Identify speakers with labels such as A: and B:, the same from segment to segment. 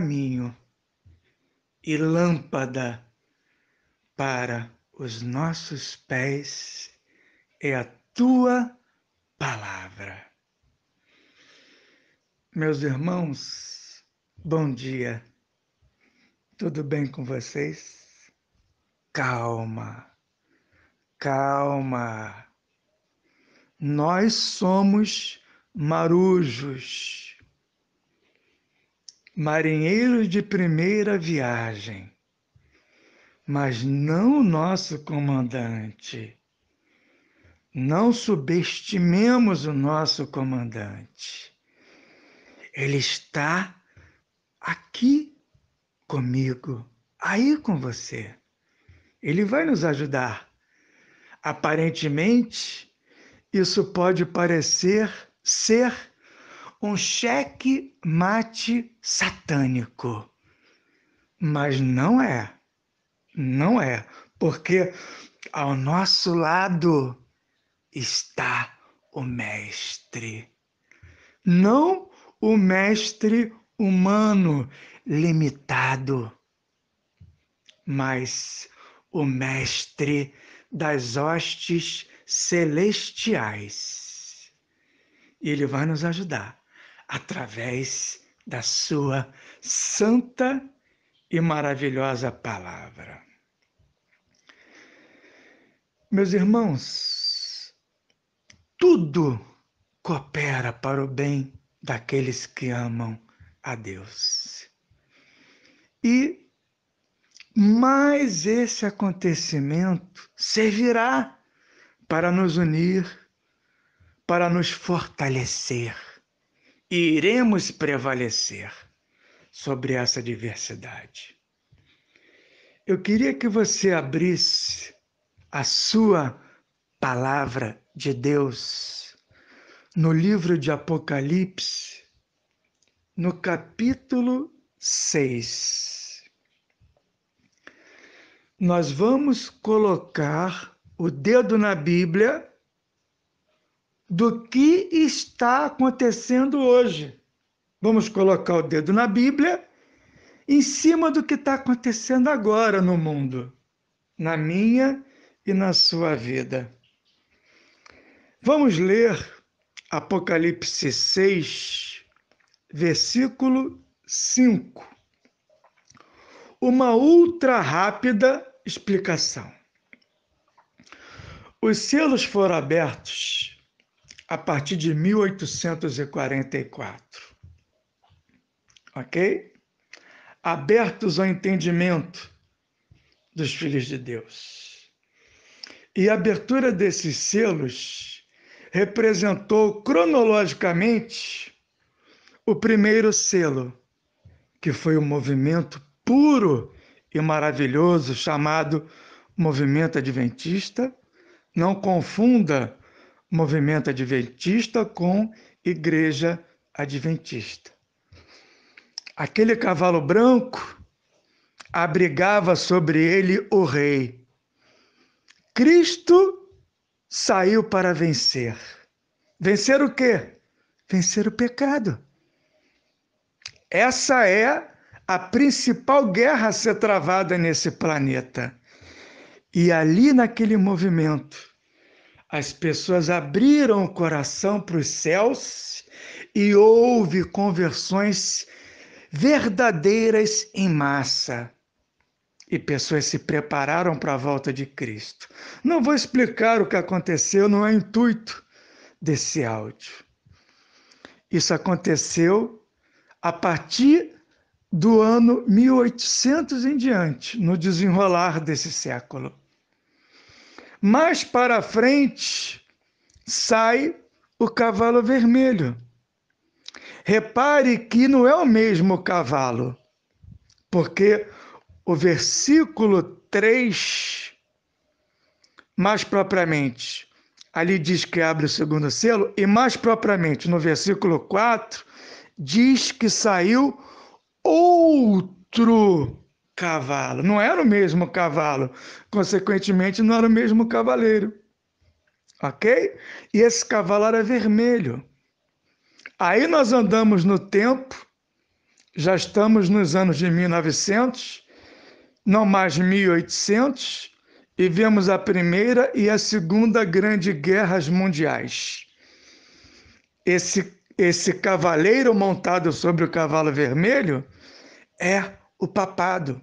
A: caminho e lâmpada para os nossos pés é a tua palavra. Meus irmãos, bom dia. Tudo bem com vocês? Calma, calma. Nós somos marujos marinheiro de primeira viagem, mas não o nosso comandante. Não subestimemos o nosso comandante. Ele está aqui comigo, aí com você. Ele vai nos ajudar. Aparentemente, isso pode parecer ser um cheque mate satânico. Mas não é. Não é, porque ao nosso lado está o mestre. Não o mestre humano limitado, mas o mestre das hostes celestiais. E ele vai nos ajudar através da sua santa e maravilhosa palavra. Meus irmãos, tudo coopera para o bem daqueles que amam a Deus. E mais esse acontecimento servirá para nos unir, para nos fortalecer e iremos prevalecer sobre essa diversidade. Eu queria que você abrisse a sua palavra de Deus no livro de Apocalipse, no capítulo 6. Nós vamos colocar o dedo na Bíblia do que está acontecendo hoje. Vamos colocar o dedo na Bíblia em cima do que está acontecendo agora no mundo, na minha e na sua vida. Vamos ler Apocalipse 6, versículo 5. Uma ultra rápida explicação. Os selos foram abertos a partir de 1844. Ok? Abertos ao entendimento dos filhos de Deus. E a abertura desses selos representou cronologicamente o primeiro selo, que foi o um movimento puro e maravilhoso chamado Movimento Adventista. Não confunda movimento adventista com igreja adventista. Aquele cavalo branco abrigava sobre ele o rei. Cristo saiu para vencer. Vencer o quê? Vencer o pecado. Essa é a principal guerra a ser travada nesse planeta. E ali naquele movimento, as pessoas abriram o coração para os céus e houve conversões verdadeiras em massa. E pessoas se prepararam para a volta de Cristo. Não vou explicar o que aconteceu, não é intuito desse áudio. Isso aconteceu a partir do ano 1800 em diante, no desenrolar desse século. Mais para frente sai o cavalo vermelho. Repare que não é o mesmo cavalo, porque o versículo 3, mais propriamente, ali diz que abre o segundo selo, e mais propriamente no versículo 4, diz que saiu outro cavalo. Não era o mesmo cavalo. Consequentemente, não era o mesmo cavaleiro. Ok? E esse cavalo era vermelho. Aí nós andamos no tempo, já estamos nos anos de 1900, não mais 1800, e vemos a Primeira e a Segunda Grande Guerras Mundiais. Esse, esse cavaleiro montado sobre o cavalo vermelho é o papado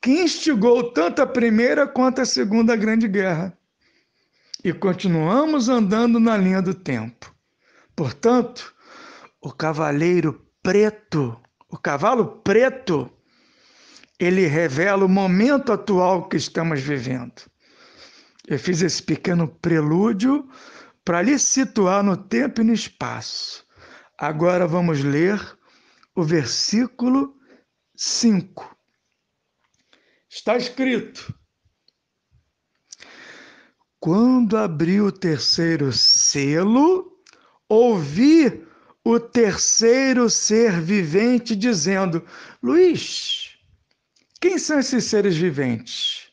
A: que instigou tanto a primeira quanto a segunda grande guerra. E continuamos andando na linha do tempo. Portanto, o cavaleiro preto, o cavalo preto, ele revela o momento atual que estamos vivendo. Eu fiz esse pequeno prelúdio para lhe situar no tempo e no espaço. Agora vamos ler o versículo 5. Está escrito: Quando abri o terceiro selo, ouvi o terceiro ser vivente dizendo: Luiz, quem são esses seres viventes?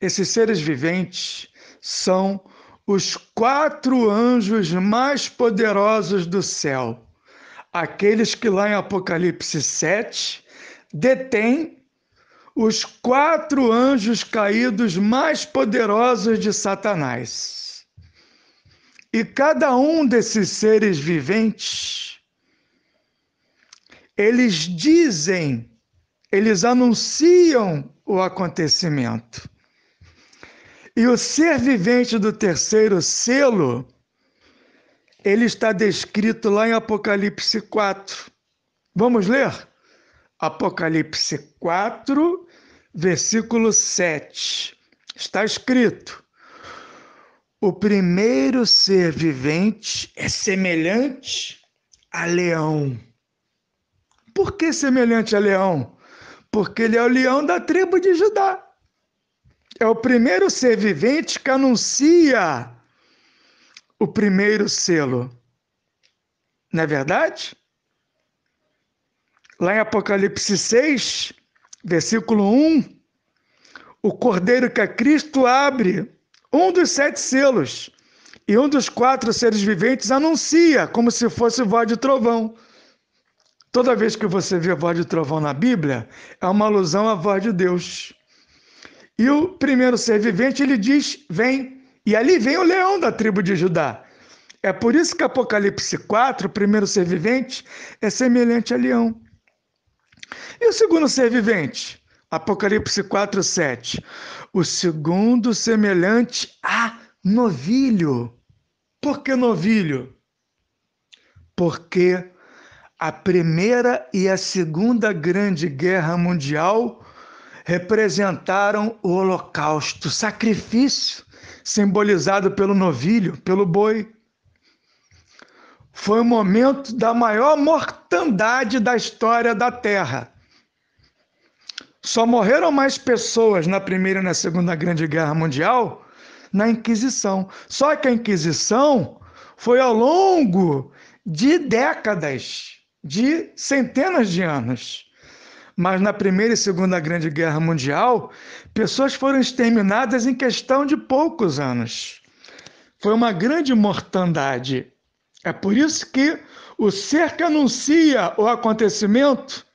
A: Esses seres viventes são os quatro anjos mais poderosos do céu, aqueles que lá em Apocalipse 7 detêm os quatro anjos caídos mais poderosos de Satanás. E cada um desses seres viventes, eles dizem, eles anunciam o acontecimento. E o ser vivente do terceiro selo, ele está descrito lá em Apocalipse 4. Vamos ler? Apocalipse 4, versículo 7. Está escrito: O primeiro ser vivente é semelhante a leão. Por que semelhante a leão? Porque ele é o leão da tribo de Judá. É o primeiro ser vivente que anuncia o primeiro selo. Não é verdade? Lá em Apocalipse 6, versículo 1, o cordeiro que é Cristo abre um dos sete selos e um dos quatro seres viventes anuncia como se fosse voz de trovão. Toda vez que você vê a voz de trovão na Bíblia, é uma alusão à voz de Deus. E o primeiro ser vivente, ele diz: Vem. E ali vem o leão da tribo de Judá. É por isso que Apocalipse 4, o primeiro ser vivente, é semelhante a leão. E o segundo ser vivente? Apocalipse 4, 7. O segundo semelhante a novilho. Por que novilho? Porque a primeira e a segunda grande guerra mundial representaram o holocausto, sacrifício simbolizado pelo novilho, pelo boi foi o momento da maior mortandade da história da Terra. Só morreram mais pessoas na Primeira e na Segunda Grande Guerra Mundial na Inquisição. Só que a Inquisição foi ao longo de décadas, de centenas de anos. Mas na Primeira e Segunda Grande Guerra Mundial, pessoas foram exterminadas em questão de poucos anos. Foi uma grande mortandade. É por isso que o ser que anuncia o acontecimento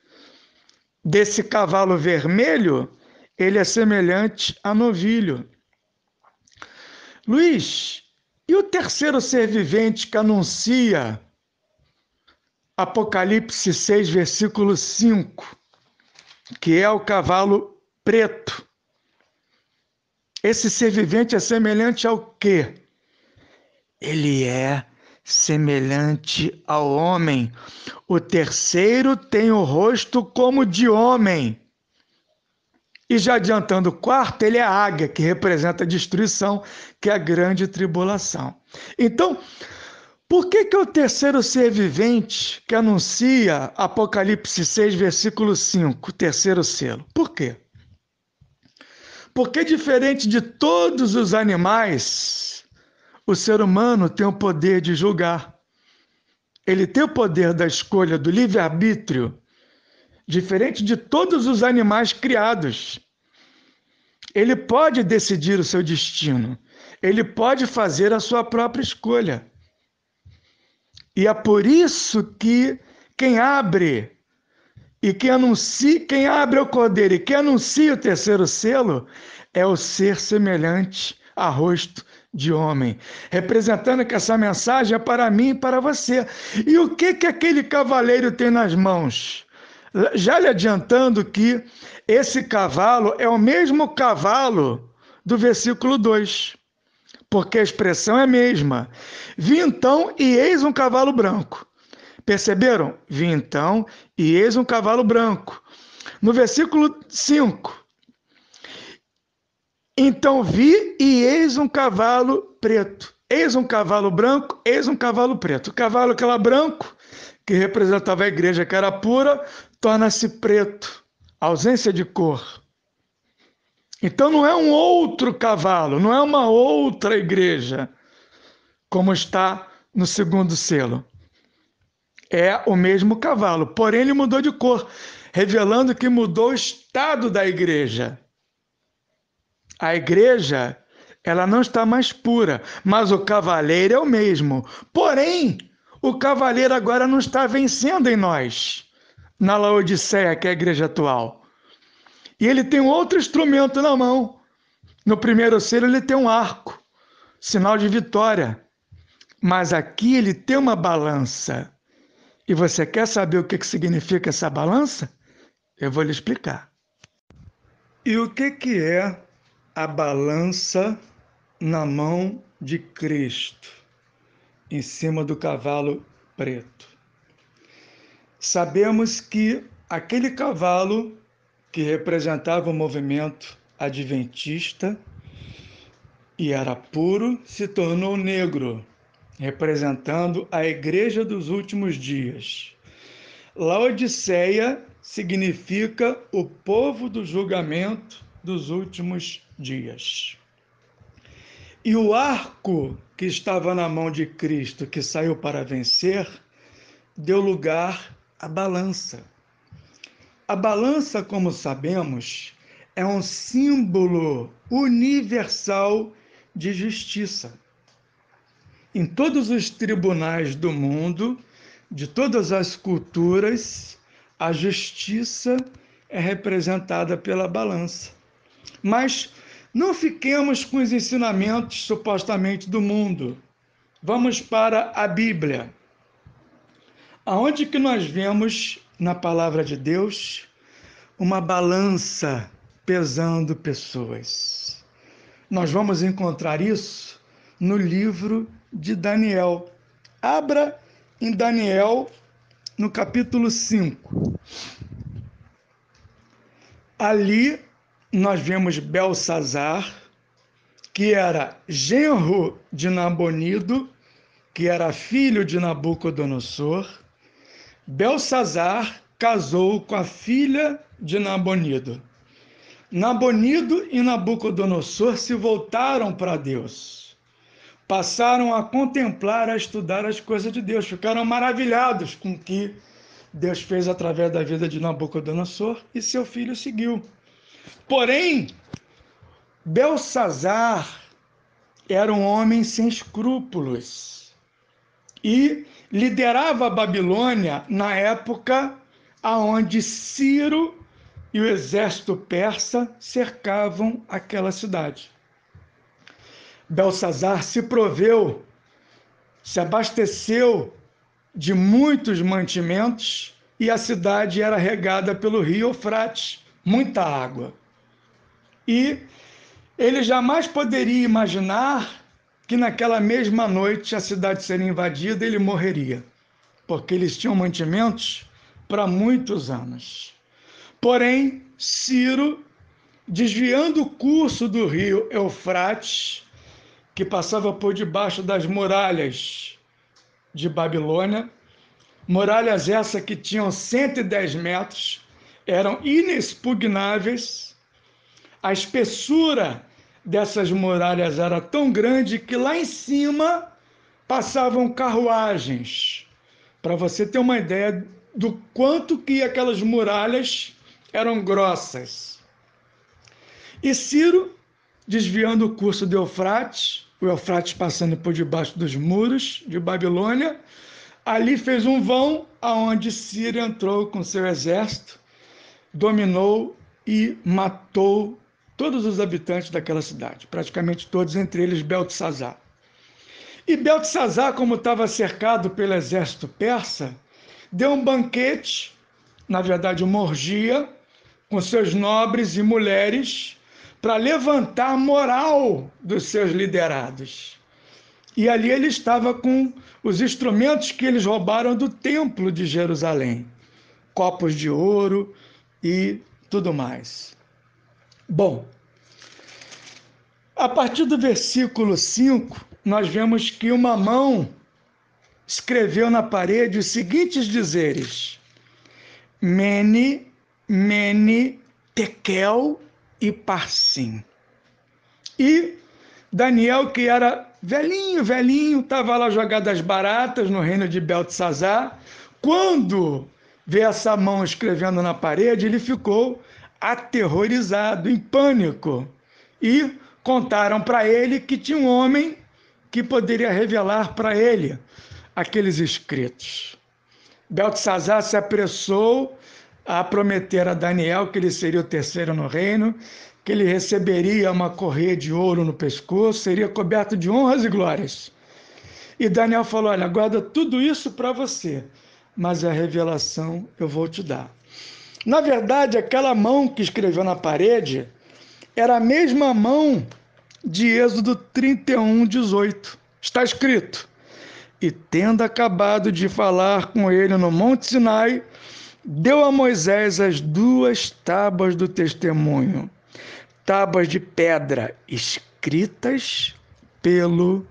A: desse cavalo vermelho, ele é semelhante a novilho. Luiz, e o terceiro ser vivente que anuncia Apocalipse 6, versículo 5, que é o cavalo preto. Esse ser vivente é semelhante ao quê? Ele é semelhante ao homem. O terceiro tem o rosto como de homem. E já adiantando o quarto, ele é a águia, que representa a destruição, que é a grande tribulação. Então, por que, que o terceiro ser vivente que anuncia Apocalipse 6, versículo 5, terceiro selo? Por quê? Porque, diferente de todos os animais o ser humano tem o poder de julgar. Ele tem o poder da escolha, do livre-arbítrio, diferente de todos os animais criados. Ele pode decidir o seu destino. Ele pode fazer a sua própria escolha. E é por isso que quem abre e quem anuncia, quem abre o cordeiro e quem anuncia o terceiro selo é o ser semelhante a rosto de homem, representando que essa mensagem é para mim e para você. E o que que aquele cavaleiro tem nas mãos? Já lhe adiantando que esse cavalo é o mesmo cavalo do versículo 2, porque a expressão é a mesma. Vi então e eis um cavalo branco. Perceberam? Vi então e eis um cavalo branco. No versículo 5, então vi e eis um cavalo preto. Eis um cavalo branco, eis um cavalo preto. O cavalo que era branco, que representava a igreja que era pura, torna-se preto, ausência de cor. Então não é um outro cavalo, não é uma outra igreja, como está no segundo selo. É o mesmo cavalo, porém ele mudou de cor, revelando que mudou o estado da igreja. A igreja, ela não está mais pura, mas o cavaleiro é o mesmo. Porém, o cavaleiro agora não está vencendo em nós, na Laodiceia, que é a igreja atual. E ele tem outro instrumento na mão. No primeiro selo, ele tem um arco, sinal de vitória. Mas aqui ele tem uma balança. E você quer saber o que significa essa balança? Eu vou lhe explicar. E o que, que é a balança na mão de Cristo, em cima do cavalo preto. Sabemos que aquele cavalo que representava o movimento adventista e era puro se tornou negro, representando a igreja dos últimos dias. Laodiceia significa o povo do julgamento dos últimos dias. E o arco que estava na mão de Cristo, que saiu para vencer, deu lugar à balança. A balança, como sabemos, é um símbolo universal de justiça. Em todos os tribunais do mundo, de todas as culturas, a justiça é representada pela balança. Mas não fiquemos com os ensinamentos supostamente do mundo. Vamos para a Bíblia. Aonde que nós vemos na palavra de Deus uma balança pesando pessoas? Nós vamos encontrar isso no livro de Daniel. Abra em Daniel no capítulo 5. Ali nós vemos Belsazar, que era genro de Nabonido, que era filho de Nabucodonosor. Belsazar casou com a filha de Nabonido. Nabonido e Nabucodonosor se voltaram para Deus. Passaram a contemplar, a estudar as coisas de Deus. Ficaram maravilhados com o que Deus fez através da vida de Nabucodonosor e seu filho seguiu. Porém, Belsazar era um homem sem escrúpulos e liderava a Babilônia na época aonde Ciro e o exército persa cercavam aquela cidade. Belsazar se proveu, se abasteceu de muitos mantimentos e a cidade era regada pelo rio Eufrates muita água. E ele jamais poderia imaginar que naquela mesma noite a cidade seria invadida e ele morreria, porque eles tinham mantimentos para muitos anos. Porém, Ciro, desviando o curso do rio Eufrates, que passava por debaixo das muralhas de Babilônia, muralhas essas que tinham 110 metros, eram inexpugnáveis, a espessura dessas muralhas era tão grande que lá em cima passavam carruagens. Para você ter uma ideia do quanto que aquelas muralhas eram grossas. E Ciro, desviando o curso do Eufrates, o Eufrates passando por debaixo dos muros de Babilônia, ali fez um vão aonde Ciro entrou com seu exército dominou e matou todos os habitantes daquela cidade, praticamente todos, entre eles Beltesazar. E Beltesazar, como estava cercado pelo exército persa, deu um banquete, na verdade uma orgia, com seus nobres e mulheres, para levantar a moral dos seus liderados. E ali ele estava com os instrumentos que eles roubaram do templo de Jerusalém: copos de ouro, e tudo mais. Bom, a partir do versículo 5, nós vemos que uma mão escreveu na parede os seguintes dizeres: Mene, Mene, Tekel e Parsim. E Daniel, que era velhinho, velhinho, estava lá jogado as baratas no reino de Beltzazar, quando ver essa mão escrevendo na parede, ele ficou aterrorizado, em pânico. E contaram para ele que tinha um homem que poderia revelar para ele aqueles escritos. Beltesazar se apressou a prometer a Daniel que ele seria o terceiro no reino, que ele receberia uma correia de ouro no pescoço, seria coberto de honras e glórias. E Daniel falou: Olha, guarda tudo isso para você mas a revelação eu vou te dar. Na verdade, aquela mão que escreveu na parede era a mesma mão de Êxodo 31, 18. Está escrito: E tendo acabado de falar com ele no Monte Sinai, deu a Moisés as duas tábuas do testemunho, tábuas de pedra escritas pelo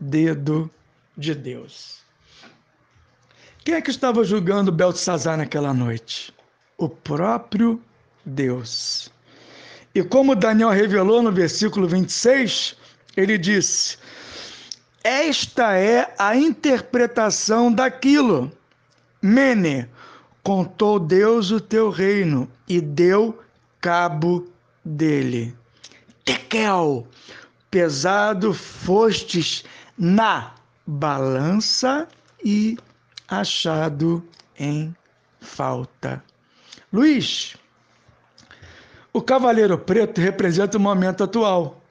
A: dedo de Deus. Quem é que estava julgando Beltesazar naquela noite? O próprio Deus. E como Daniel revelou no versículo 26, ele disse: Esta é a interpretação daquilo. Mene, contou Deus o teu reino e deu cabo dele. Tekel, pesado fostes na balança e achado em falta. Luiz, o Cavaleiro Preto representa o momento atual.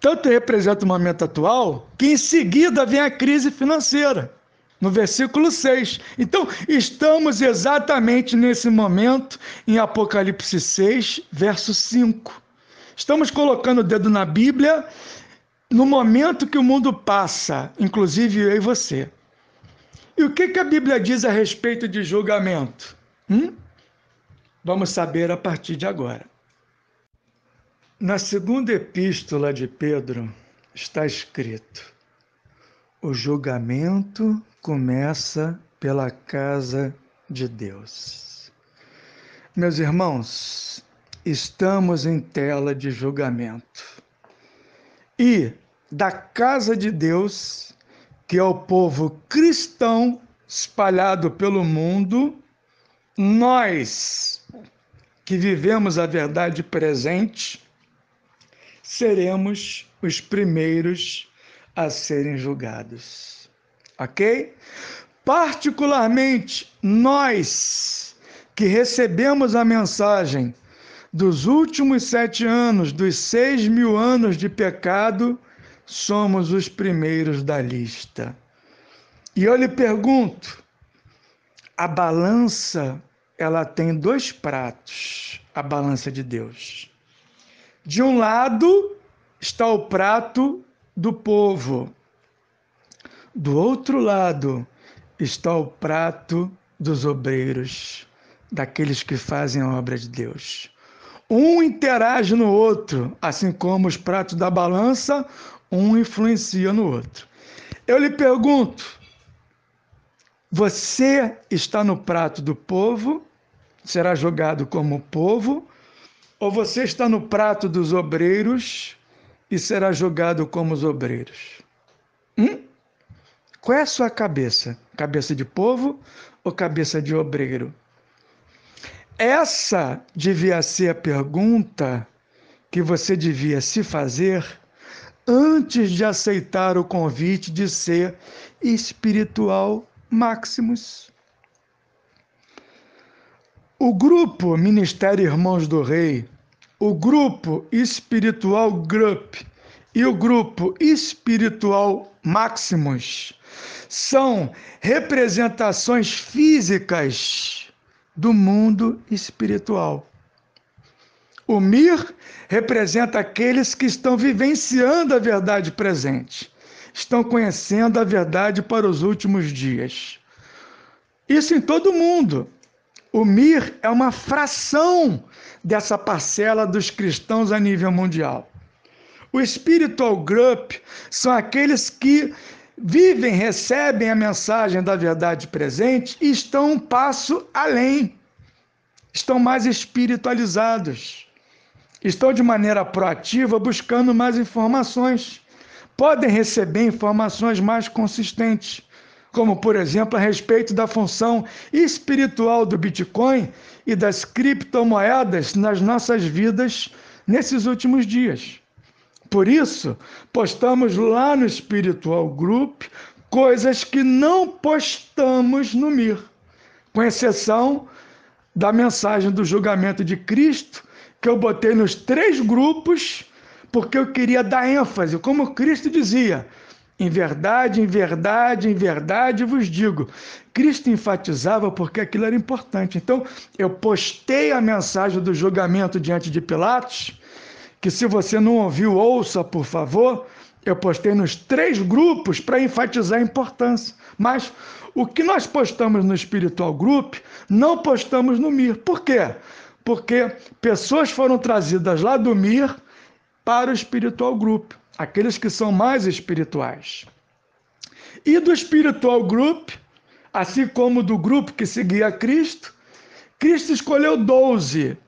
A: Tanto representa o momento atual que em seguida vem a crise financeira, no versículo 6. Então, estamos exatamente nesse momento em Apocalipse 6, verso 5. Estamos colocando o dedo na Bíblia no momento que o mundo passa, inclusive eu e você. E o que, que a Bíblia diz a respeito de julgamento? Hum? Vamos saber a partir de agora. Na segunda epístola de Pedro está escrito: o julgamento começa pela casa de Deus. Meus irmãos, estamos em tela de julgamento. E da casa de Deus que é o povo cristão espalhado pelo mundo, nós que vivemos a verdade presente, seremos os primeiros a serem julgados. Ok? Particularmente nós que recebemos a mensagem dos últimos sete anos, dos seis mil anos de pecado somos os primeiros da lista. E eu lhe pergunto: a balança, ela tem dois pratos, a balança de Deus. De um lado está o prato do povo, do outro lado está o prato dos obreiros, daqueles que fazem a obra de Deus. Um interage no outro, assim como os pratos da balança, um influencia no outro. Eu lhe pergunto: você está no prato do povo, será jogado como povo, ou você está no prato dos obreiros e será jogado como os obreiros? Hum? Qual é a sua cabeça? Cabeça de povo ou cabeça de obreiro? Essa devia ser a pergunta que você devia se fazer antes de aceitar o convite de ser espiritual Maximus. O grupo Ministério Irmãos do Rei, o grupo espiritual GRUP e o grupo espiritual Maximus são representações físicas do mundo espiritual. O Mir representa aqueles que estão vivenciando a verdade presente, estão conhecendo a verdade para os últimos dias. Isso em todo mundo. O Mir é uma fração dessa parcela dos cristãos a nível mundial. O Spiritual Group são aqueles que vivem, recebem a mensagem da verdade presente e estão um passo além, estão mais espiritualizados estão de maneira proativa buscando mais informações, podem receber informações mais consistentes, como, por exemplo, a respeito da função espiritual do Bitcoin e das criptomoedas nas nossas vidas nesses últimos dias. Por isso, postamos lá no Spiritual Group coisas que não postamos no MIR, com exceção da mensagem do julgamento de Cristo que eu botei nos três grupos, porque eu queria dar ênfase, como Cristo dizia. Em verdade, em verdade, em verdade vos digo. Cristo enfatizava porque aquilo era importante. Então, eu postei a mensagem do julgamento diante de Pilatos, que se você não ouviu, ouça, por favor. Eu postei nos três grupos para enfatizar a importância. Mas o que nós postamos no Espiritual Group, não postamos no MIR. Por quê? porque pessoas foram trazidas lá do Mir para o espiritual group, aqueles que são mais espirituais. E do espiritual group, assim como do grupo que seguia Cristo, Cristo escolheu 12.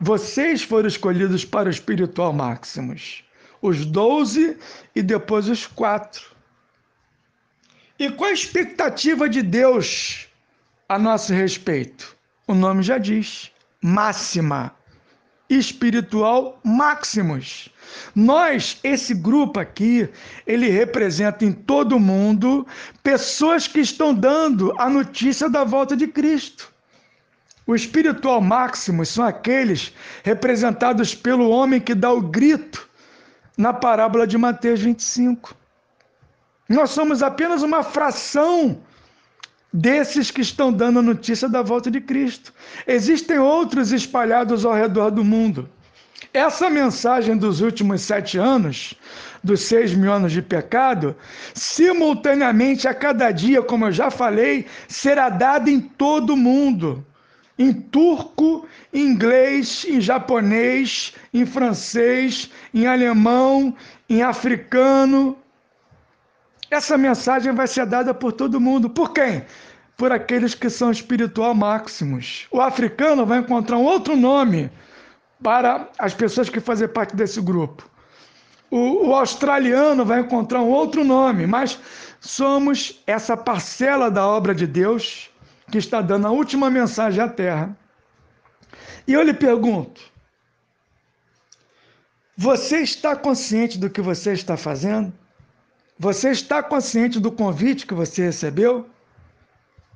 A: Vocês foram escolhidos para o espiritual máximos. Os 12 e depois os quatro. E qual a expectativa de Deus a nosso respeito? O nome já diz máxima espiritual Maximus. Nós, esse grupo aqui, ele representa em todo o mundo pessoas que estão dando a notícia da volta de Cristo. O espiritual Maximus são aqueles representados pelo homem que dá o grito na parábola de Mateus 25. Nós somos apenas uma fração desses que estão dando a notícia da volta de Cristo. Existem outros espalhados ao redor do mundo. Essa mensagem dos últimos sete anos, dos seis mil anos de pecado, simultaneamente a cada dia, como eu já falei, será dada em todo o mundo. Em turco, em inglês, em japonês, em francês, em alemão, em africano, essa mensagem vai ser dada por todo mundo. Por quem? Por aqueles que são espiritual máximos. O africano vai encontrar um outro nome para as pessoas que fazem parte desse grupo. O, o australiano vai encontrar um outro nome, mas somos essa parcela da obra de Deus que está dando a última mensagem à Terra. E eu lhe pergunto: você está consciente do que você está fazendo? Você está consciente do convite que você recebeu?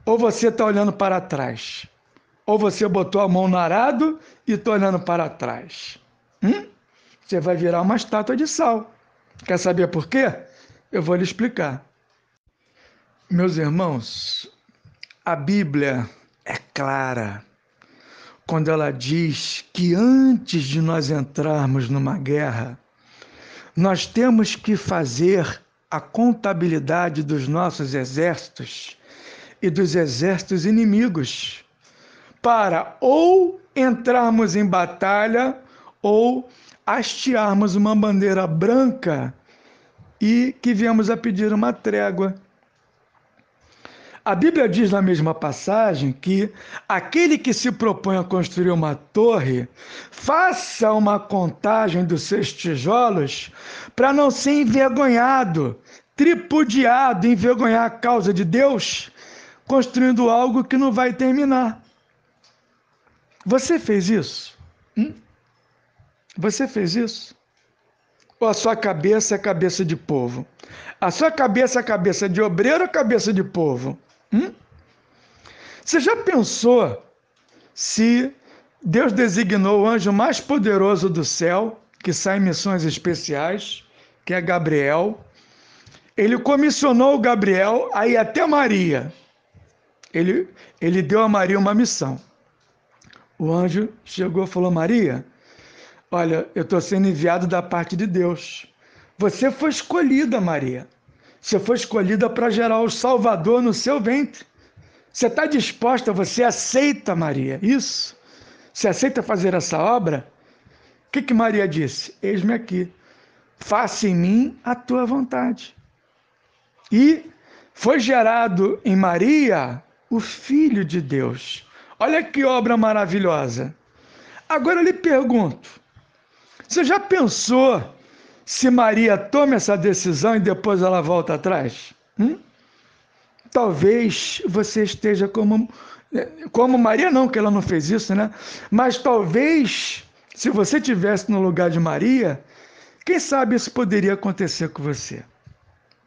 A: Ou você está olhando para trás? Ou você botou a mão no arado e está olhando para trás? Hum? Você vai virar uma estátua de sal. Quer saber por quê? Eu vou lhe explicar. Meus irmãos, a Bíblia é clara quando ela diz que antes de nós entrarmos numa guerra, nós temos que fazer a contabilidade dos nossos exércitos e dos exércitos inimigos, para ou entrarmos em batalha ou hastearmos uma bandeira branca e que viemos a pedir uma trégua. A Bíblia diz na mesma passagem que aquele que se propõe a construir uma torre, faça uma contagem dos seus tijolos para não ser envergonhado tripudiado, envergonhar a causa de Deus, construindo algo que não vai terminar. Você fez isso? Hum? Você fez isso? Ou a sua cabeça é cabeça de povo? A sua cabeça é cabeça de obreiro ou cabeça de povo? Hum? Você já pensou se Deus designou o anjo mais poderoso do céu, que sai em missões especiais, que é Gabriel, ele comissionou Gabriel a ir até Maria. Ele, ele deu a Maria uma missão. O anjo chegou e falou: Maria, olha, eu estou sendo enviado da parte de Deus. Você foi escolhida, Maria. Você foi escolhida para gerar o Salvador no seu ventre. Você está disposta, você aceita, Maria, isso? Você aceita fazer essa obra? O que, que Maria disse? Eis-me aqui. Faça em mim a tua vontade. E foi gerado em Maria o Filho de Deus. Olha que obra maravilhosa. Agora eu lhe pergunto: você já pensou se Maria toma essa decisão e depois ela volta atrás? Hum? Talvez você esteja como. Eh, como Maria, não, que ela não fez isso, né? Mas talvez, se você tivesse no lugar de Maria, quem sabe isso poderia acontecer com você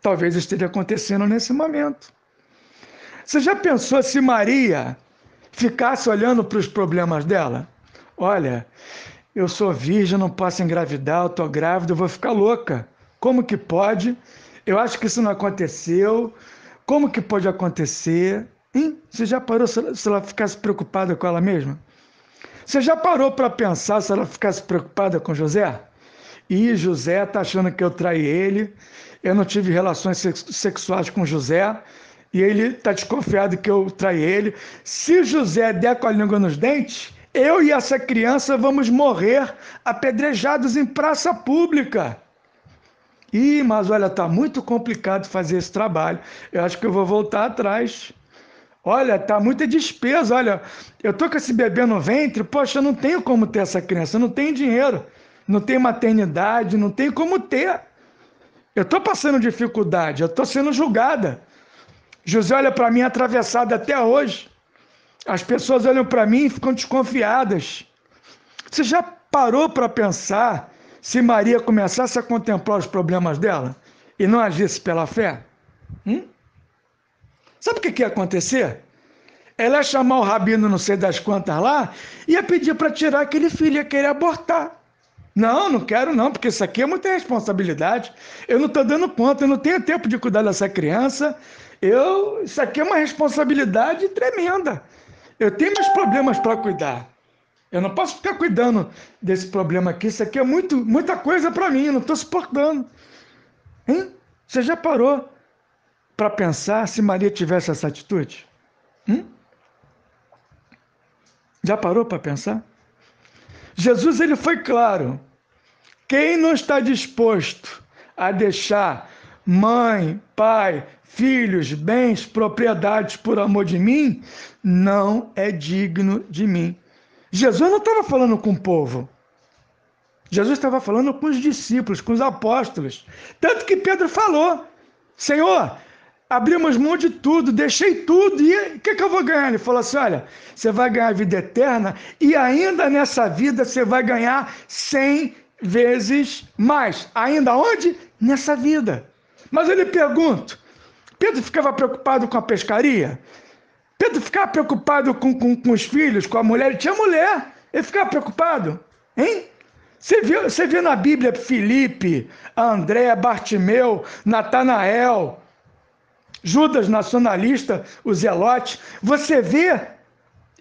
A: talvez esteja acontecendo nesse momento. Você já pensou se Maria ficasse olhando para os problemas dela? Olha, eu sou virgem, não posso engravidar, eu tô grávida, eu vou ficar louca. Como que pode? Eu acho que isso não aconteceu. Como que pode acontecer? Hein? Você já parou se ela ficasse preocupada com ela mesma? Você já parou para pensar se ela ficasse preocupada com José? E José tá achando que eu traí ele, eu não tive relações sexuais com José, e ele está desconfiado que eu traí ele. Se José der com a língua nos dentes, eu e essa criança vamos morrer apedrejados em praça pública. Ih, mas olha, tá muito complicado fazer esse trabalho. Eu acho que eu vou voltar atrás. Olha, tá muita despesa. Olha, eu tô com esse bebê no ventre, poxa, eu não tenho como ter essa criança, eu não tenho dinheiro, não tenho maternidade, não tenho como ter. Eu estou passando dificuldade, eu estou sendo julgada. José olha para mim atravessado até hoje. As pessoas olham para mim e ficam desconfiadas. Você já parou para pensar se Maria começasse a contemplar os problemas dela e não agisse pela fé? Hum? Sabe o que, que ia acontecer? Ela ia chamar o rabino, não sei das quantas lá, ia pedir para tirar aquele filho, ia querer abortar. Não, não quero não, porque isso aqui é muita responsabilidade. Eu não estou dando conta, eu não tenho tempo de cuidar dessa criança. Eu, isso aqui é uma responsabilidade tremenda. Eu tenho meus problemas para cuidar. Eu não posso ficar cuidando desse problema aqui. Isso aqui é muito, muita coisa para mim, eu não estou suportando. Hein? Você já parou para pensar se Maria tivesse essa atitude? Hum? Já parou para pensar? Jesus ele foi claro. Quem não está disposto a deixar mãe, pai, filhos, bens, propriedades por amor de mim, não é digno de mim. Jesus não estava falando com o povo. Jesus estava falando com os discípulos, com os apóstolos. Tanto que Pedro falou: Senhor, abrimos mão de tudo, deixei tudo, e o que, é que eu vou ganhar? Ele falou assim: olha, você vai ganhar a vida eterna, e ainda nessa vida você vai ganhar cem vezes mais. Ainda onde? Nessa vida. Mas eu lhe pergunto: Pedro ficava preocupado com a pescaria? Pedro ficava preocupado com, com, com os filhos, com a mulher? Ele tinha mulher. Ele ficava preocupado? Hein? Você viu, você viu na Bíblia Felipe André, Bartimeu, Natanael, Judas nacionalista, o Zelote. Você vê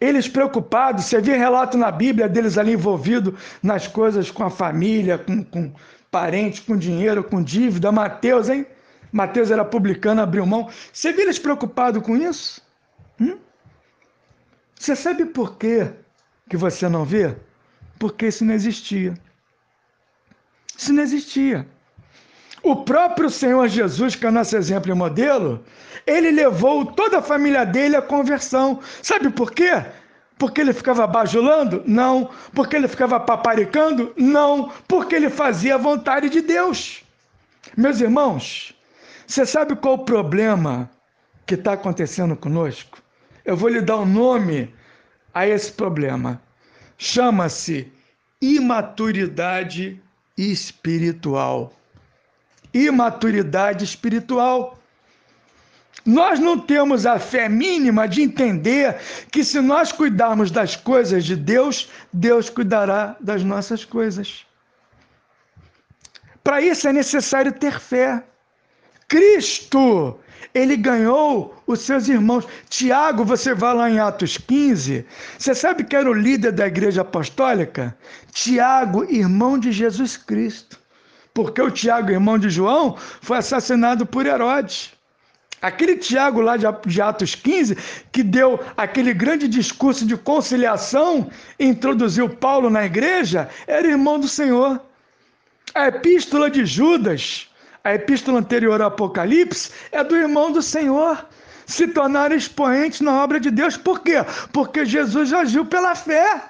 A: eles preocupados, você vê relato na Bíblia deles ali envolvido nas coisas com a família, com, com parentes, com dinheiro, com dívida. Mateus, hein? Mateus era publicano, abriu mão. Você vê eles preocupados com isso? Hum? Você sabe por quê que você não vê? Porque isso não existia. Isso não existia. O próprio Senhor Jesus, que é o nosso exemplo e modelo, ele levou toda a família dele à conversão. Sabe por quê? Porque ele ficava bajulando? Não. Porque ele ficava paparicando? Não. Porque ele fazia a vontade de Deus. Meus irmãos, você sabe qual o problema que está acontecendo conosco? Eu vou lhe dar um nome a esse problema. Chama-se imaturidade espiritual imaturidade espiritual. Nós não temos a fé mínima de entender que se nós cuidarmos das coisas de Deus, Deus cuidará das nossas coisas. Para isso é necessário ter fé. Cristo, ele ganhou os seus irmãos. Tiago, você vai lá em Atos 15, você sabe que era o líder da igreja apostólica? Tiago, irmão de Jesus Cristo porque o Tiago, irmão de João, foi assassinado por Herodes. Aquele Tiago lá de Atos 15, que deu aquele grande discurso de conciliação, introduziu Paulo na igreja, era irmão do Senhor. A epístola de Judas, a epístola anterior ao Apocalipse, é do irmão do Senhor. Se tornar expoentes na obra de Deus, por quê? Porque Jesus agiu pela fé.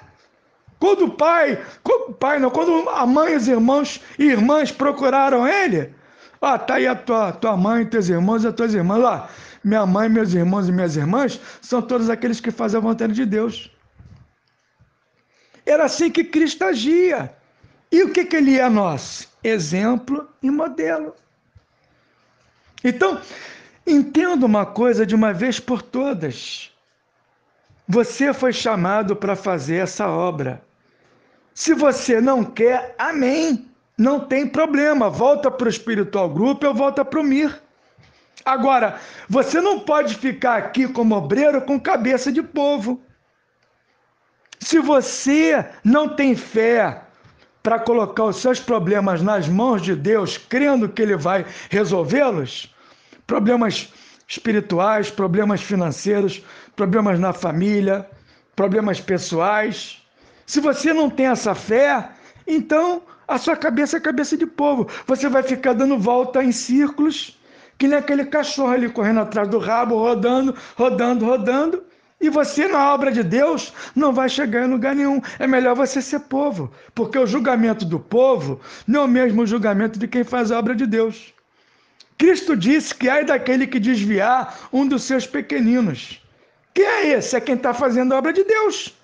A: Quando o pai, quando o pai não, quando a mãe e os irmãos e irmãs procuraram ele, ah, tá aí a tua, tua mãe, teus irmãos e as tuas irmãs lá. minha mãe, meus irmãos e minhas irmãs são todos aqueles que fazem a vontade de Deus. Era assim que Cristo agia. E o que, que ele é a nós? Exemplo e modelo. Então, entenda uma coisa de uma vez por todas. Você foi chamado para fazer essa obra. Se você não quer, amém. Não tem problema. Volta para o Espiritual Grupo, eu volto para o Mir. Agora, você não pode ficar aqui como obreiro com cabeça de povo. Se você não tem fé para colocar os seus problemas nas mãos de Deus, crendo que Ele vai resolvê-los, problemas espirituais, problemas financeiros, problemas na família, problemas pessoais, se você não tem essa fé, então a sua cabeça é cabeça de povo. Você vai ficar dando volta em círculos, que nem aquele cachorro ali correndo atrás do rabo, rodando, rodando, rodando. E você, na obra de Deus, não vai chegar em lugar nenhum. É melhor você ser povo, porque o julgamento do povo não é o mesmo julgamento de quem faz a obra de Deus. Cristo disse que ai daquele que desviar um dos seus pequeninos. Quem é esse? É quem está fazendo a obra de Deus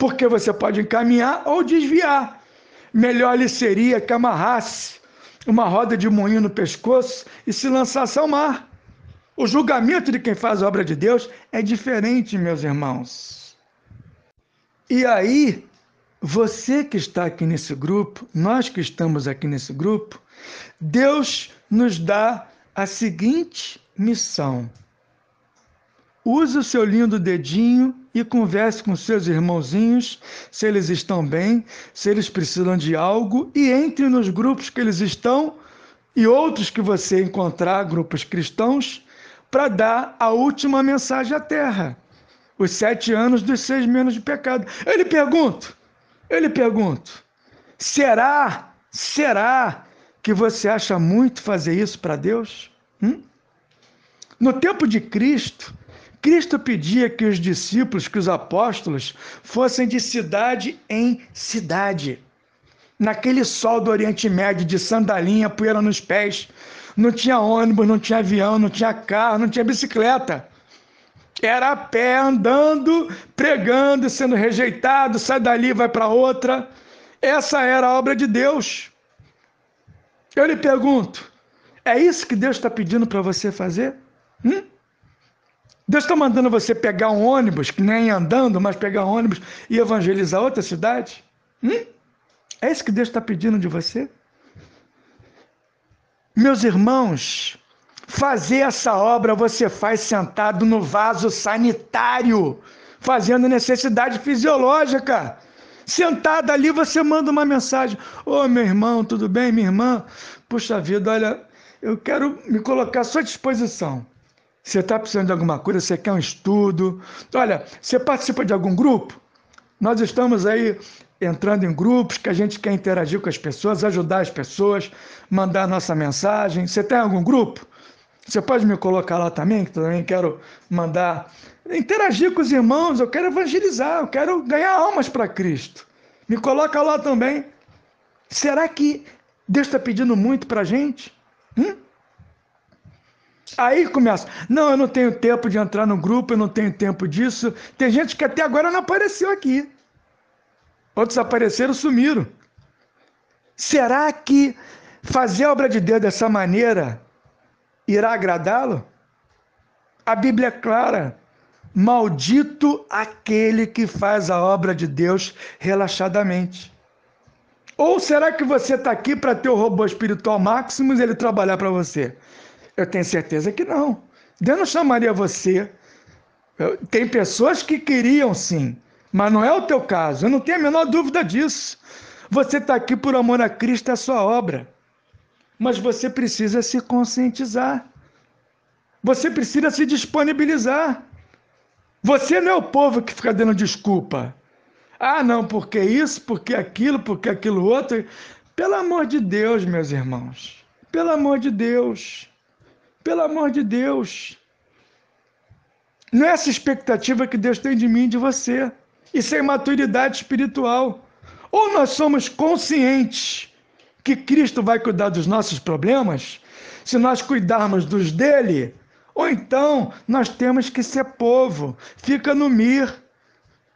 A: porque você pode encaminhar ou desviar. Melhor lhe seria que amarrasse uma roda de moinho no pescoço e se lançasse ao mar. O julgamento de quem faz a obra de Deus é diferente, meus irmãos. E aí, você que está aqui nesse grupo, nós que estamos aqui nesse grupo, Deus nos dá a seguinte missão. Use o seu lindo dedinho e converse com seus irmãozinhos se eles estão bem, se eles precisam de algo e entre nos grupos que eles estão e outros que você encontrar, grupos cristãos, para dar a última mensagem à Terra. Os sete anos dos seis menos de pecado. Eu lhe pergunto, eu lhe pergunto, será, será que você acha muito fazer isso para Deus? Hum? No tempo de Cristo, Cristo pedia que os discípulos, que os apóstolos, fossem de cidade em cidade. Naquele sol do Oriente Médio, de sandalinha, poeira nos pés, não tinha ônibus, não tinha avião, não tinha carro, não tinha bicicleta. Era a pé, andando, pregando, sendo rejeitado, sai dali, vai para outra. Essa era a obra de Deus. Eu lhe pergunto: é isso que Deus está pedindo para você fazer? Hum? Deus está mandando você pegar um ônibus, que nem andando, mas pegar um ônibus e evangelizar outra cidade? Hum? É isso que Deus está pedindo de você? Meus irmãos, fazer essa obra você faz sentado no vaso sanitário, fazendo necessidade fisiológica. Sentado ali você manda uma mensagem: Ô oh, meu irmão, tudo bem, minha irmã? Puxa vida, olha, eu quero me colocar à sua disposição. Você está precisando de alguma coisa? Você quer um estudo? Olha, você participa de algum grupo? Nós estamos aí entrando em grupos que a gente quer interagir com as pessoas, ajudar as pessoas, mandar nossa mensagem. Você tem algum grupo? Você pode me colocar lá também, que também quero mandar interagir com os irmãos, eu quero evangelizar, eu quero ganhar almas para Cristo. Me coloca lá também. Será que Deus está pedindo muito para a gente? Hum? Aí começa, não, eu não tenho tempo de entrar no grupo, eu não tenho tempo disso. Tem gente que até agora não apareceu aqui. Outros apareceram, sumiram. Será que fazer a obra de Deus dessa maneira irá agradá-lo? A Bíblia é clara. Maldito aquele que faz a obra de Deus relaxadamente. Ou será que você está aqui para ter o robô espiritual Maximus e ele trabalhar para você? Eu tenho certeza que não. Deus não chamaria você. Tem pessoas que queriam sim, mas não é o teu caso. Eu não tenho a menor dúvida disso. Você está aqui por amor a Cristo e é a sua obra. Mas você precisa se conscientizar. Você precisa se disponibilizar. Você não é o povo que fica dando desculpa. Ah, não, porque isso, porque aquilo, porque aquilo outro. Pelo amor de Deus, meus irmãos. Pelo amor de Deus. Pelo amor de Deus. Não é essa expectativa que Deus tem de mim e de você. Isso é maturidade espiritual. Ou nós somos conscientes que Cristo vai cuidar dos nossos problemas, se nós cuidarmos dos dele, ou então nós temos que ser povo. Fica no MIR,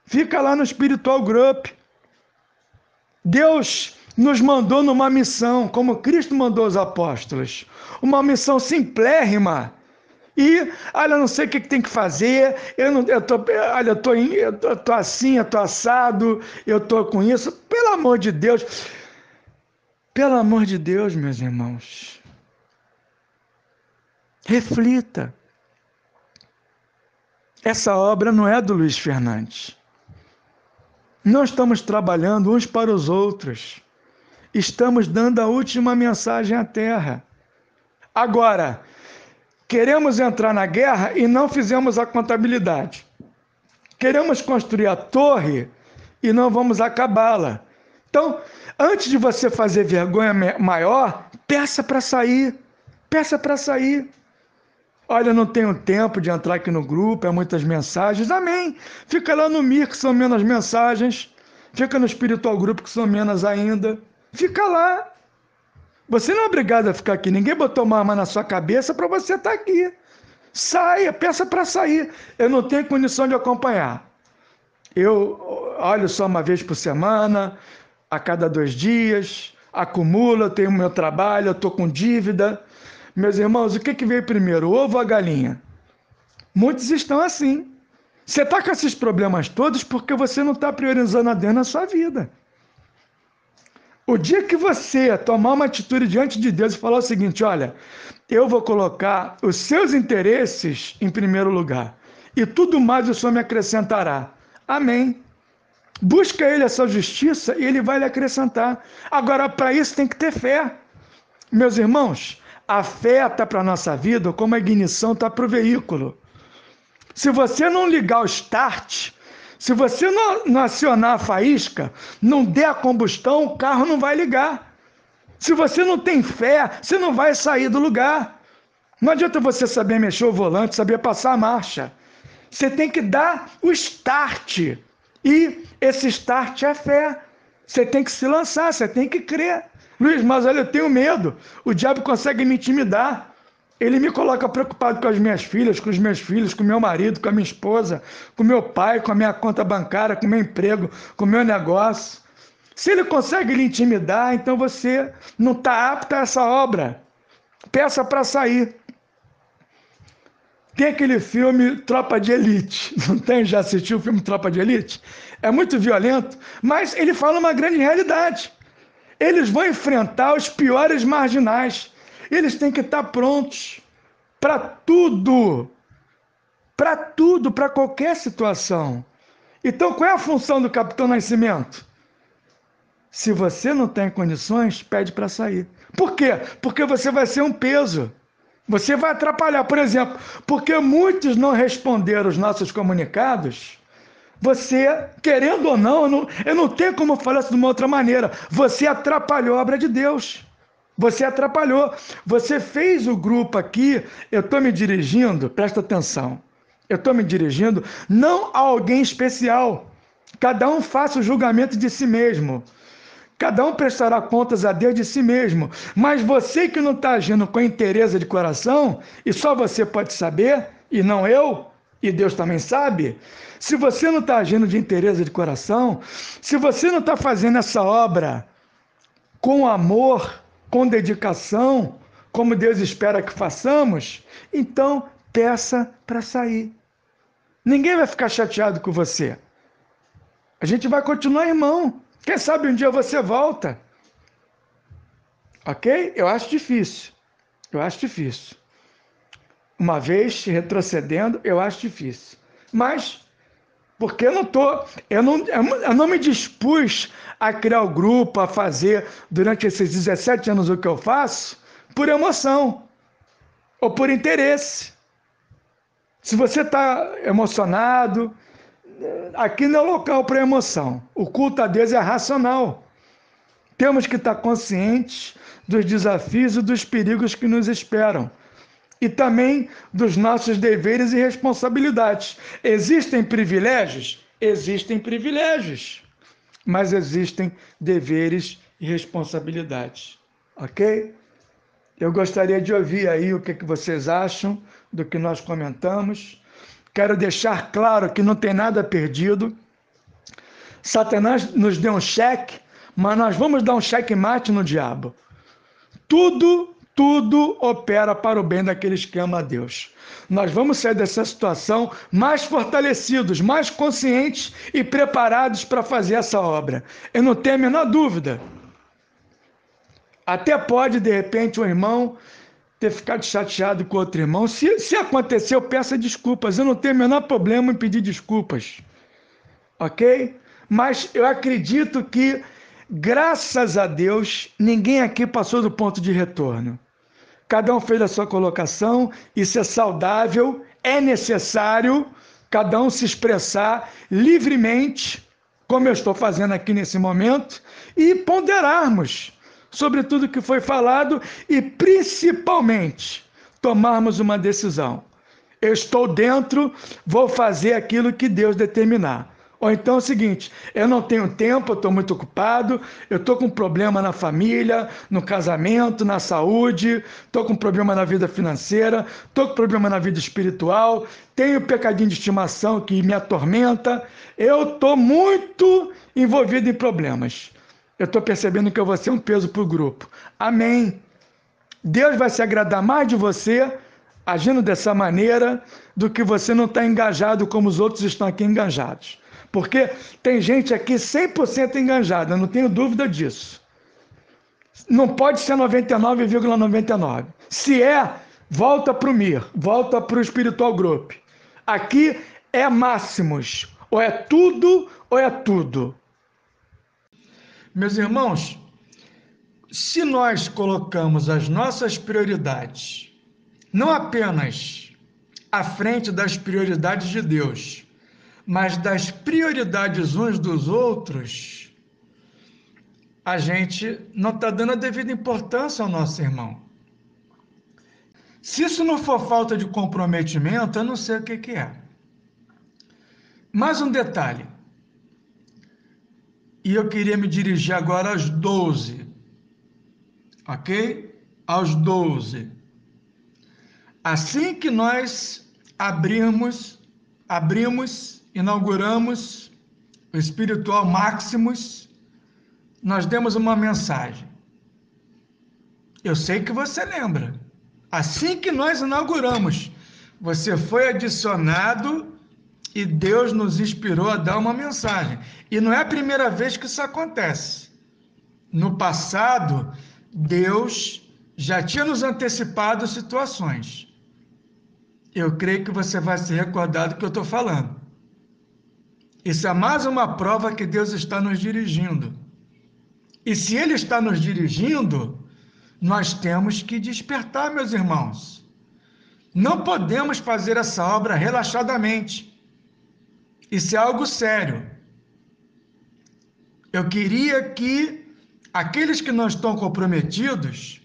A: fica lá no Spiritual Group. Deus nos mandou numa missão, como Cristo mandou os apóstolos. Uma missão simplérrima. E, olha, eu não sei o que, tem que fazer, eu não, eu tô, olha, eu tô, eu tô, eu tô assim, eu tô assado, eu tô com isso. Pelo amor de Deus, pelo amor de Deus, meus irmãos, reflita. Essa obra não é do Luiz Fernandes. Não estamos trabalhando uns para os outros. Estamos dando a última mensagem à Terra. Agora, queremos entrar na guerra e não fizemos a contabilidade. Queremos construir a torre e não vamos acabá-la. Então, antes de você fazer vergonha maior, peça para sair. Peça para sair. Olha, não tenho tempo de entrar aqui no grupo, é muitas mensagens. Amém. Fica lá no MIR, que são menos mensagens. Fica no Espiritual Grupo, que são menos ainda. Fica lá. Você não é obrigado a ficar aqui. Ninguém botou uma arma na sua cabeça para você estar tá aqui. Saia, peça para sair. Eu não tenho condição de acompanhar. Eu olho só uma vez por semana, a cada dois dias, acumulo, eu tenho meu trabalho, eu estou com dívida. Meus irmãos, o que, que veio primeiro, o ovo ou a galinha? Muitos estão assim. Você está com esses problemas todos porque você não está priorizando a Deus na sua vida. O dia que você tomar uma atitude diante de Deus e falar o seguinte: olha, eu vou colocar os seus interesses em primeiro lugar e tudo mais o Senhor me acrescentará. Amém. Busca ele a sua justiça e ele vai lhe acrescentar. Agora, para isso tem que ter fé. Meus irmãos, a fé está para a nossa vida como a ignição está para o veículo. Se você não ligar o start, se você não, não acionar a faísca, não der a combustão, o carro não vai ligar. Se você não tem fé, você não vai sair do lugar. Não adianta você saber mexer o volante, saber passar a marcha. Você tem que dar o start. E esse start é a fé. Você tem que se lançar, você tem que crer. Luiz, mas olha, eu tenho medo. O diabo consegue me intimidar. Ele me coloca preocupado com as minhas filhas, com os meus filhos, com meu marido, com a minha esposa, com meu pai, com a minha conta bancária, com meu emprego, com meu negócio. Se ele consegue lhe intimidar, então você não está apta a essa obra. Peça para sair. Tem aquele filme Tropa de Elite. Não tem? Já assistiu o filme Tropa de Elite? É muito violento, mas ele fala uma grande realidade. Eles vão enfrentar os piores marginais eles têm que estar prontos para tudo, para tudo, para qualquer situação. Então, qual é a função do capitão Nascimento? Se você não tem condições, pede para sair. Por quê? Porque você vai ser um peso. Você vai atrapalhar. Por exemplo, porque muitos não responderam os nossos comunicados, você, querendo ou não, eu não, eu não tenho como falar isso de uma outra maneira, você atrapalhou a obra de Deus. Você atrapalhou. Você fez o grupo aqui. Eu estou me dirigindo, presta atenção. Eu estou me dirigindo não a alguém especial. Cada um faça o julgamento de si mesmo. Cada um prestará contas a Deus de si mesmo. Mas você que não está agindo com interesse de coração, e só você pode saber, e não eu, e Deus também sabe, se você não está agindo de interesse de coração, se você não está fazendo essa obra com amor, com dedicação, como Deus espera que façamos, então peça para sair. Ninguém vai ficar chateado com você. A gente vai continuar irmão. Quem sabe um dia você volta. Ok? Eu acho difícil. Eu acho difícil. Uma vez retrocedendo, eu acho difícil. Mas porque eu não tô, eu não, eu não me dispus a criar o grupo, a fazer durante esses 17 anos o que eu faço por emoção ou por interesse. Se você está emocionado, aqui não é local para emoção. O culto a Deus é racional. Temos que estar tá conscientes dos desafios e dos perigos que nos esperam e também dos nossos deveres e responsabilidades. Existem privilégios? Existem privilégios, mas existem deveres e responsabilidades. Ok? Eu gostaria de ouvir aí o que, que vocês acham do que nós comentamos. Quero deixar claro que não tem nada perdido. Satanás nos deu um cheque, mas nós vamos dar um cheque mate no diabo. Tudo tudo opera para o bem daqueles que amam a Deus. Nós vamos sair dessa situação mais fortalecidos, mais conscientes e preparados para fazer essa obra. Eu não tenho a menor dúvida. Até pode, de repente, um irmão ter ficado chateado com outro irmão. Se, se eu peço desculpas. Eu não tenho o menor problema em pedir desculpas. Ok? Mas eu acredito que, graças a Deus, ninguém aqui passou do ponto de retorno cada um fez a sua colocação, isso é saudável, é necessário cada um se expressar livremente, como eu estou fazendo aqui nesse momento, e ponderarmos sobre tudo que foi falado e principalmente tomarmos uma decisão. Eu estou dentro, vou fazer aquilo que Deus determinar. Ou então é o seguinte, eu não tenho tempo, eu estou muito ocupado, eu estou com problema na família, no casamento, na saúde, estou com problema na vida financeira, estou com problema na vida espiritual, tenho pecadinho de estimação que me atormenta, eu estou muito envolvido em problemas. Eu estou percebendo que eu vou ser um peso para o grupo. Amém. Deus vai se agradar mais de você agindo dessa maneira do que você não está engajado como os outros estão aqui engajados. Porque tem gente aqui 100% enganjada, não tenho dúvida disso. Não pode ser 99,99. ,99. Se é, volta para o MIR, volta para o Espiritual Group. Aqui é máximos. Ou é tudo, ou é tudo. Meus irmãos, se nós colocamos as nossas prioridades não apenas à frente das prioridades de Deus, mas das prioridades uns dos outros, a gente não está dando a devida importância ao nosso irmão. Se isso não for falta de comprometimento, eu não sei o que, que é. Mais um detalhe. E eu queria me dirigir agora aos 12. Ok? Aos 12. Assim que nós abrimos abrimos inauguramos o Espiritual Maximus, nós demos uma mensagem. Eu sei que você lembra. Assim que nós inauguramos, você foi adicionado e Deus nos inspirou a dar uma mensagem. E não é a primeira vez que isso acontece. No passado, Deus já tinha nos antecipado situações. Eu creio que você vai se recordar do que eu estou falando. Isso é mais uma prova que Deus está nos dirigindo. E se Ele está nos dirigindo, nós temos que despertar, meus irmãos. Não podemos fazer essa obra relaxadamente. Isso é algo sério. Eu queria que aqueles que não estão comprometidos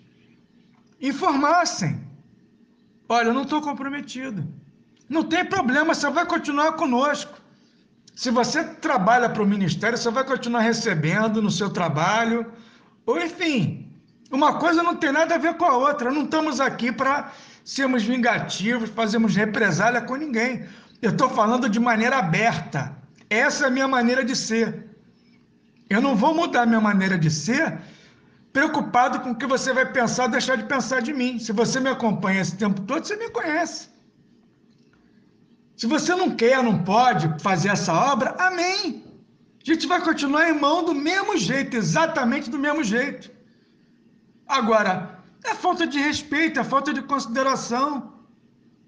A: informassem: olha, eu não estou comprometido. Não tem problema, você vai continuar conosco. Se você trabalha para o ministério, você vai continuar recebendo no seu trabalho. Ou, enfim, uma coisa não tem nada a ver com a outra. Não estamos aqui para sermos vingativos, fazermos represália com ninguém. Eu estou falando de maneira aberta. Essa é a minha maneira de ser. Eu não vou mudar a minha maneira de ser preocupado com o que você vai pensar, deixar de pensar de mim. Se você me acompanha esse tempo todo, você me conhece. Se você não quer, não pode fazer essa obra, amém. A gente vai continuar irmão do mesmo jeito, exatamente do mesmo jeito. Agora, é falta de respeito, é falta de consideração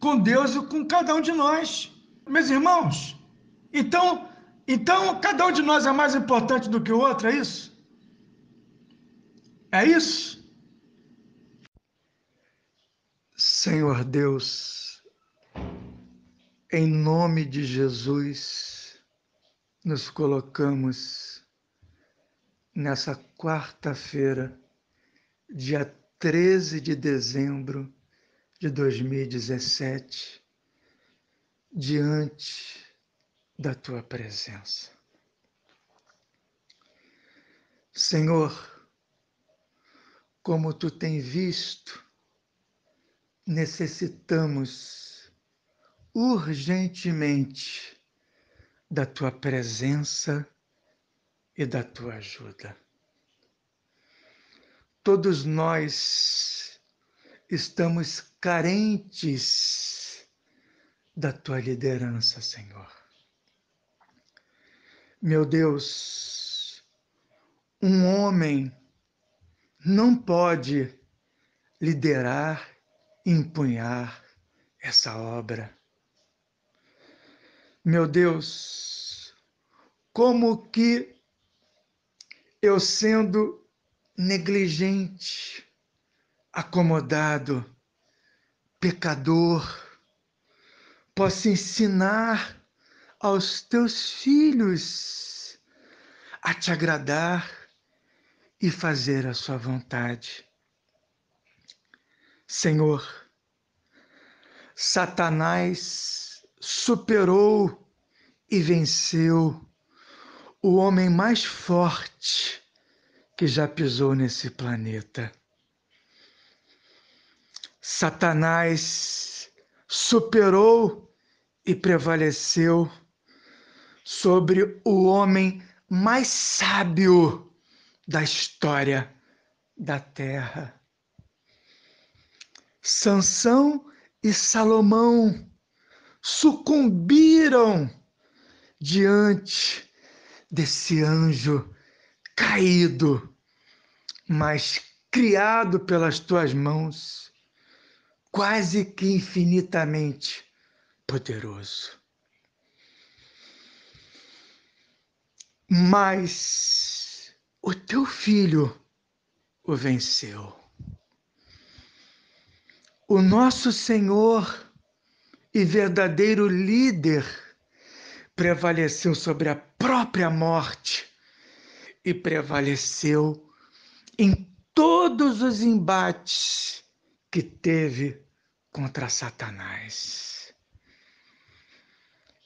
A: com Deus e com cada um de nós. Meus irmãos, então, então cada um de nós é mais importante do que o outro, é isso? É isso? Senhor Deus, em nome de Jesus, nos colocamos nessa quarta-feira, dia 13 de dezembro de 2017, diante da tua presença. Senhor, como tu tem visto, necessitamos urgentemente da tua presença e da tua ajuda. Todos nós estamos carentes da tua liderança, Senhor. Meu Deus, um homem não pode liderar, empunhar essa obra. Meu Deus, como que eu sendo negligente, acomodado, pecador, posso ensinar aos teus filhos a te agradar e fazer a sua vontade. Senhor, Satanás superou e venceu o homem mais forte que já pisou nesse planeta. Satanás superou e prevaleceu sobre o homem mais sábio da história da Terra. Sansão e Salomão sucumbiram diante desse anjo caído, mas criado pelas tuas mãos, quase que infinitamente poderoso. Mas o teu filho o venceu. O nosso Senhor e verdadeiro líder prevaleceu sobre a própria morte e prevaleceu em todos os embates que teve contra Satanás.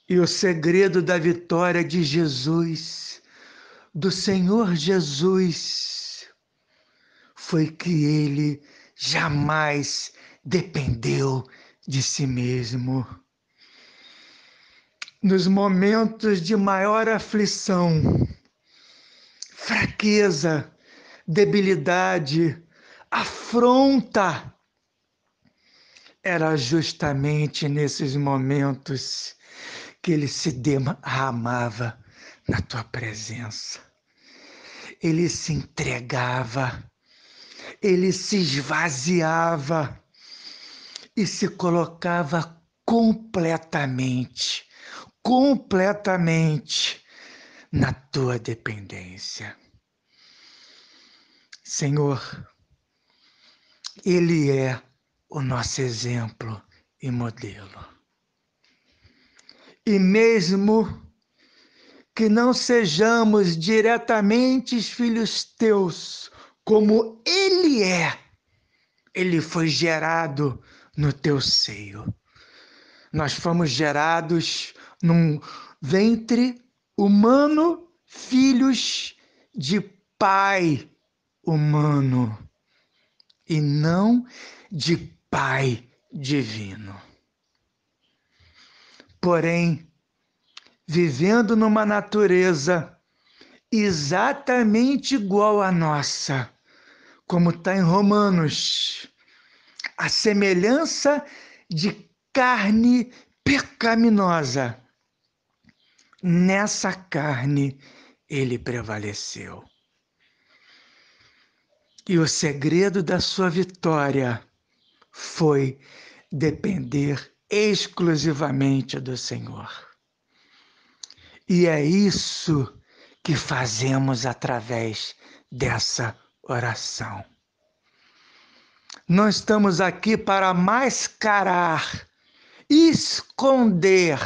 A: E o segredo da vitória de Jesus, do Senhor Jesus, foi que ele jamais dependeu de si mesmo. Nos momentos de maior aflição, fraqueza, debilidade, afronta, era justamente nesses momentos que ele se derramava na tua presença. Ele se entregava, ele se esvaziava e se colocava completamente, completamente na tua dependência. Senhor, Ele é o nosso exemplo e modelo. E mesmo que não sejamos diretamente filhos teus, como Ele é, Ele foi gerado no teu seio. Nós fomos gerados num ventre humano, filhos de pai humano e não de pai divino. Porém, vivendo numa natureza exatamente igual à nossa, como está em Romanos, a semelhança de carne pecaminosa. Nessa carne ele prevaleceu. E o segredo da sua vitória foi depender exclusivamente do Senhor. E é isso que fazemos através dessa oração. Não estamos aqui para mascarar, esconder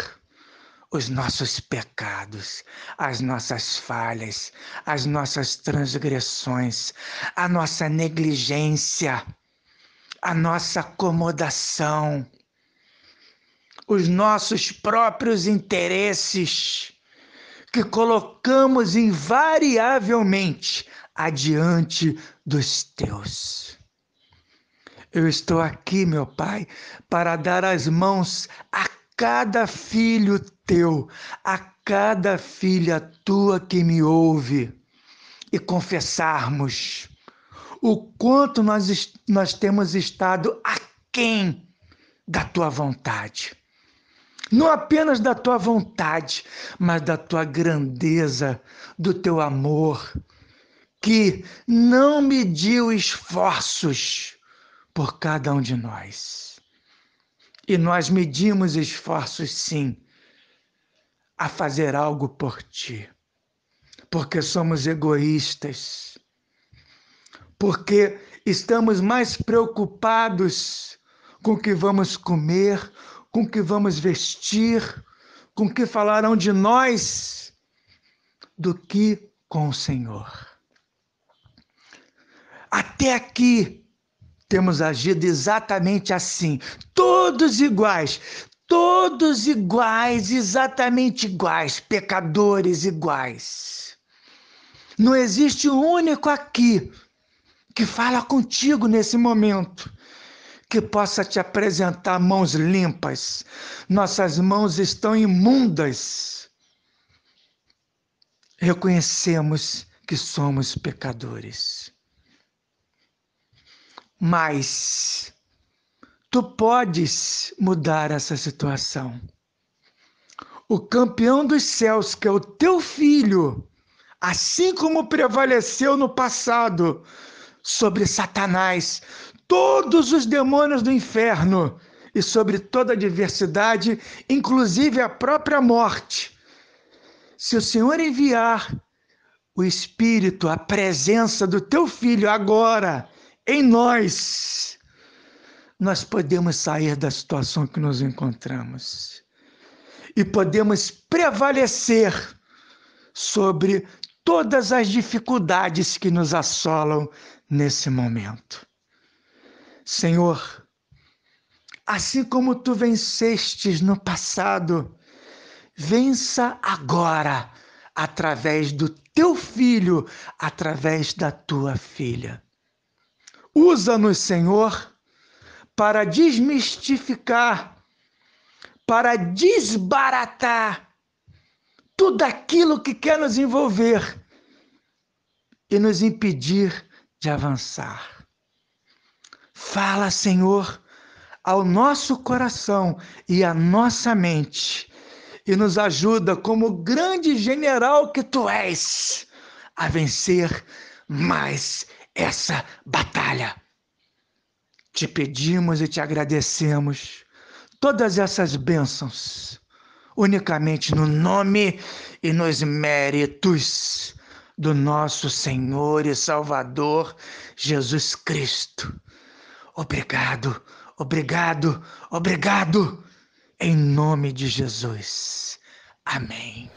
A: os nossos pecados, as nossas falhas, as nossas transgressões, a nossa negligência, a nossa acomodação, os nossos próprios interesses que colocamos invariavelmente adiante dos teus. Eu estou aqui, meu Pai, para dar as mãos a cada filho teu, a cada filha tua que me ouve e confessarmos o quanto nós, nós temos estado aquém da tua vontade. Não apenas da tua vontade, mas da tua grandeza, do teu amor, que não mediu esforços por cada um de nós. E nós medimos esforços, sim, a fazer algo por ti, porque somos egoístas, porque estamos mais preocupados com o que vamos comer, com o que vamos vestir, com o que falarão de nós, do que com o Senhor. Até aqui temos agido exatamente assim, todos iguais, todos iguais, exatamente iguais, pecadores iguais. Não existe um único aqui que fala contigo nesse momento, que possa te apresentar mãos limpas. Nossas mãos estão imundas. Reconhecemos que somos pecadores. Mas tu podes mudar essa situação. O campeão dos céus, que é o teu filho, assim como prevaleceu no passado sobre Satanás, todos os demônios do inferno e sobre toda a diversidade, inclusive a própria morte. Se o Senhor enviar o Espírito, a presença do teu filho agora, em nós, nós podemos sair da situação que nos encontramos e podemos prevalecer sobre todas as dificuldades que nos assolam nesse momento. Senhor, assim como tu vencestes no passado, vença agora através do teu filho, através da tua filha. Usa-nos, Senhor, para desmistificar, para desbaratar tudo aquilo que quer nos envolver e nos impedir de avançar. Fala, Senhor, ao nosso coração e à nossa mente e nos ajuda, como grande general que tu és, a vencer mais essa batalha. Te pedimos e te agradecemos todas essas bênçãos, unicamente no nome e nos méritos do nosso Senhor e Salvador Jesus Cristo. Obrigado, obrigado, obrigado, em nome de Jesus. Amém.